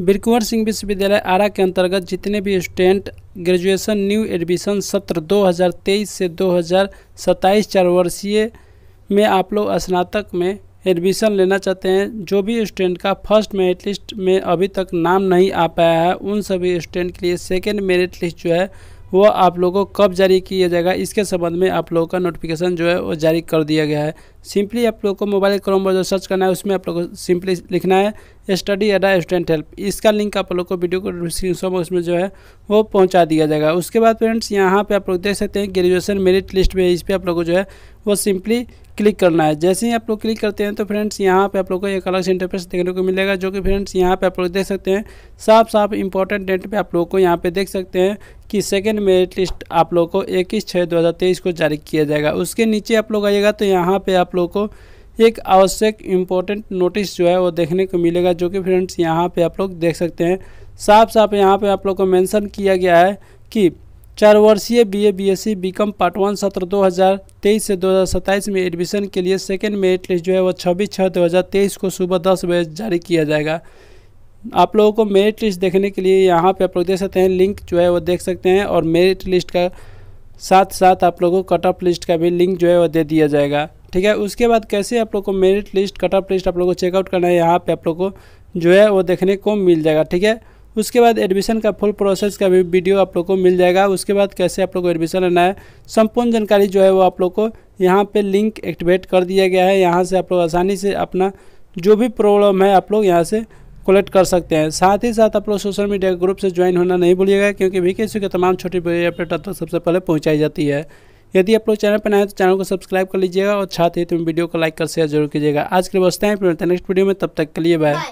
बिरकुंवर सिंह विश्वविद्यालय आरा के अंतर्गत जितने भी स्टूडेंट ग्रेजुएशन न्यू एडमिशन सत्र 2023 से 2027 चार वर्षीय में आप लोग स्नातक में एडमिशन लेना चाहते हैं जो भी स्टूडेंट का फर्स्ट मेरिट लिस्ट में अभी तक नाम नहीं आ पाया है उन सभी स्टूडेंट के लिए सेकेंड मेरिट लिस्ट जो है वो आप लोगों को कब जारी किया जाएगा इसके संबंध में आप लोगों का नोटिफिकेशन जो है वो जारी कर दिया गया है सिंपली आप लोगों को मोबाइल क्रोम पर जो सर्च करना है उसमें आप लोगों को सिंपली लिखना है स्टडी एडा स्टूडेंट हेल्प इसका लिंक आप लोग को वीडियो को डिस्क्रिप्शन बॉक्स में जो है वो पहुँचा दिया जाएगा उसके बाद फ्रेंड्स यहाँ पर आप लोग देख सकते हैं ग्रेजुएशन मेरिट लिस्ट में इस पर आप लोग को जो है वो सिंपली क्लिक करना है जैसे ही आप लोग क्लिक करते हैं तो फ्रेंड्स यहाँ पे आप लोग को एक अलग से इंटरफेस देखने को मिलेगा जो कि फ्रेंड्स यहाँ पे आप लोग देख सकते हैं साफ साफ इंपॉर्टेंट डेट पे आप लोग को यहाँ पे देख सकते हैं कि सेकेंड मेरिट लिस्ट आप लोग को इक्कीस छः दो हज़ार तेईस को जारी किया जाएगा उसके नीचे आप लोग आइएगा तो यहाँ पर आप लोग को एक आवश्यक इम्पोर्टेंट नोटिस जो है वो देखने को मिलेगा जो कि फ्रेंड्स यहाँ पे आप लोग देख सकते हैं साफ साफ यहाँ पे आप लोग को मेंशन किया गया है कि चार वर्षीय B A B S C B com part one सत्र दो हज़ार तेईस से दो हज़ार सत्ताईस में एडमिशन के लिए सेकेंड मेरिट लिस्ट जो है वो छब्बीस छः दो हज़ार तेईस को सुबह दस बजे जारी किया जाएगा आप लोगों को मेरिट लिस्ट देखने के लिए यहाँ पे आप लोग देख सकते हैं लिंक जो है वो देख सकते हैं और मेरिट लिस्ट का साथ साथ आप लोगों को कट ऑफ लिस्ट का भी लिंक जो है वो दे दिया जाएगा ठीक है उसके बाद कैसे आप लोग को merit list cut off list आप लोग को चेकआउट करना है यहाँ पर आप लोग को जो है वो देखने को मिल जाएगा ठीक है उसके बाद एडमिशन का फुल प्रोसेस का भी वीडियो आप लोग को मिल जाएगा उसके बाद कैसे आप लोग को एडमिशन लेना है संपूर्ण जानकारी जो है वो आप लोग को यहाँ पे लिंक एक्टिवेट कर दिया गया है यहाँ से आप लोग आसानी से अपना जो भी प्रॉब्लम है आप लोग यहाँ से कलेक्ट कर सकते हैं साथ ही साथ आप लोग सोशल मीडिया ग्रुप से ज्वाइन होना नहीं भूलिएगा क्योंकि वी के की तमाम छोटी बड़ी अपडेट आप तक सबसे पहले पहुँचाई जाती है यदि आप लोग चैनल पर नए तो चैनल को सब्सक्राइब कर लीजिएगा और साथ ही तुम वीडियो को लाइक कर शेयर जरूर कीजिएगा आज के लिए बसते हैं नेक्स्ट वीडियो में तब तक के लिए बाय